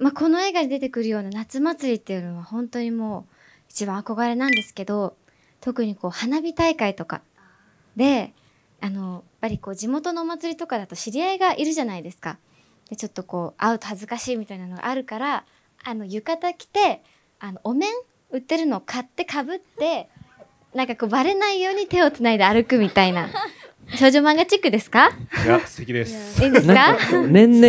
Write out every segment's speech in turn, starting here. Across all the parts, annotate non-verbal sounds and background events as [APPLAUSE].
まあ、この映画に出てくるような夏祭りっていうのは本当にもう一番憧れなんですけど特にこう花火大会とかであのやっぱりこう地元のお祭りとかだと知り合いがいるじゃないですか。でちょっとこう会うと恥ずかしいみたいなのがあるからあの浴衣着てあのお面売ってるのを買ってかぶってなんかこうバレないように手をつないで歩くみたいな。少女漫画チックですかいや素敵ですいいですか年々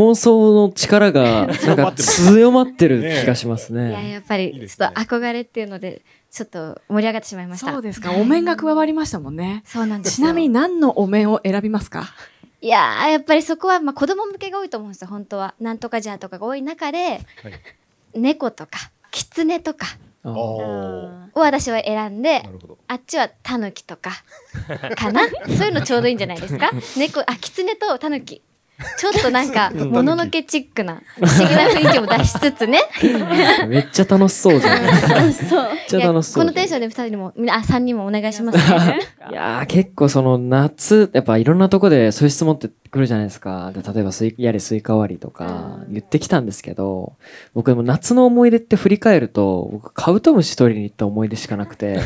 妄想の力が [LAUGHS] なんか強まってる気がしますねいややっぱりちょっと憧れっていうのでちょっと盛り上がってしまいましたそうですかお面が加わりましたもんねそうなんですちなみに何のお面を選びますかいややっぱりそこは、まあ、子供向けが多いと思うんですよ本当はなんとかじゃとかが多い中で、はい、猫とか狐とかを私は選んであっちはタヌキとかかな [LAUGHS] そういうのちょうどいいんじゃないですか猫あキとタヌキちょっとなんか、[LAUGHS] もののけチックな、不思議な雰囲気も出しつつね。[LAUGHS] めっちゃ楽しそうじゃん。そう。めっちゃ楽しそう。このテンションで二人にも、あ、三人もお願いします、ね、[LAUGHS] いやー、結構その夏、やっぱいろんなとこでそういう質問ってくるじゃないですか。で例えばスイ、やれスイカ割りとか言ってきたんですけど、僕でも夏の思い出って振り返ると、僕カブトムシ取りに行った思い出しかなくて、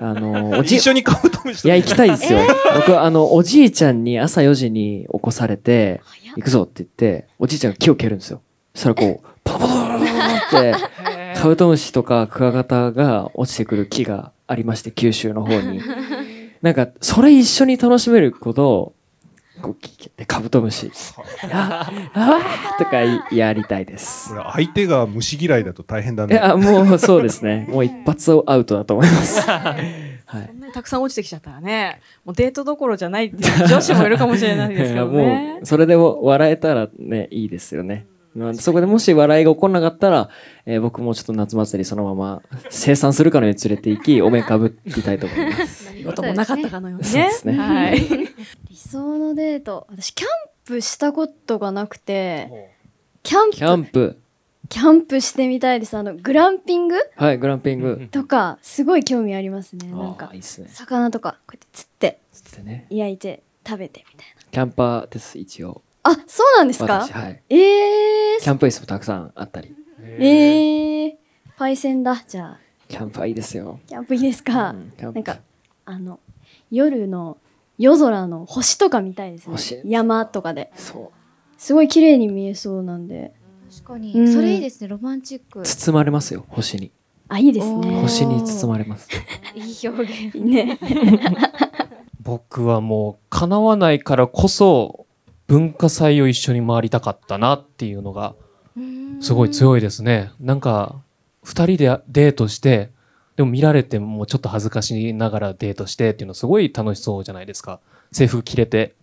あの、おじ、一緒にカブトムシいや、行きたいですよ。僕、あの、おじいちゃんに朝4時に起こされて、行くぞって言って、おじいちゃんが木を蹴るんですよ。そしたらこう、パパパパパって、カブトムシとかクワガタが落ちてくる木がありまして、九州の方に。なんか、それ一緒に楽しめること、こう聞いてカブトムシ [LAUGHS] ああとかやりたいです相手が虫嫌いだと大変だねいやもうそうですねもう一発アウトだと思います [LAUGHS] はい、そんなにたくさん落ちてきちゃったらねもうデートどころじゃないって女子もいるかもしれないですけど、ね、もうそれでも笑えたらねいいですよね、まあ、そこでもし笑いが起こらなかったら、えー、僕もちょっと夏祭りそのまま生産するかのように連れて行きお面かぶりたいと思います何事もなかったかのようにね。ね [LAUGHS] 理想のデート私キャンプしたことがなくてキャンプキャンプキャンプしてみたいですあのグランピングはいグランピングとかすごい興味ありますねなんか、ね、魚とかこうやって釣って釣って、ね、焼いて食べてみたいなキャンパーです一応あそうなんですか、はい、えー、キャンプ椅子もたくさんあったりえー、えー、パイセンだじゃあキャンプはいいですよ。キャンプいいですか。うん、なんかあの夜の夜空の星とかみたいですね星山とかですごい綺麗に見えそうなんで確かに、うん、それいいですねロマンチック包まれますよ星にあいいですね星に包まれますいい表現ね [LAUGHS] 僕はもう叶わないからこそ文化祭を一緒に回りたかったなっていうのがすごい強いですねなんか2人でデートしてでも見られてもちょっと恥ずかしながらデートしてっていうのすごい楽しそうじゃないですか制服着れて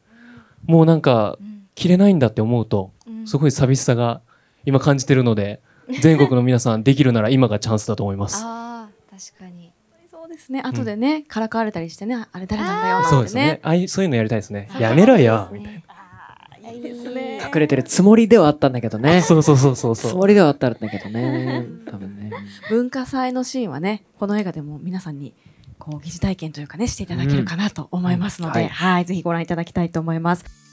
もうなんか着れないんだって思うとすごい寂しさが今感じてるので [LAUGHS] 全国の皆さんできるなら今がチャンスだと思いますあ確かにそうですね後でね、うん、からかわれたりしてねあれ誰なんだよってねそうですねあいそういうのやりたいですねやめろよみたいなくれてるつもりではあったんだけどね。[LAUGHS] そうそうそうそうそう。つもりではあったんだけどね。[LAUGHS] 多分ね。文化祭のシーンはね、この映画でも皆さんに。こう疑似体験というかねしていただけるかなと思いますので、うんはい、はい、ぜひご覧いただきたいと思います。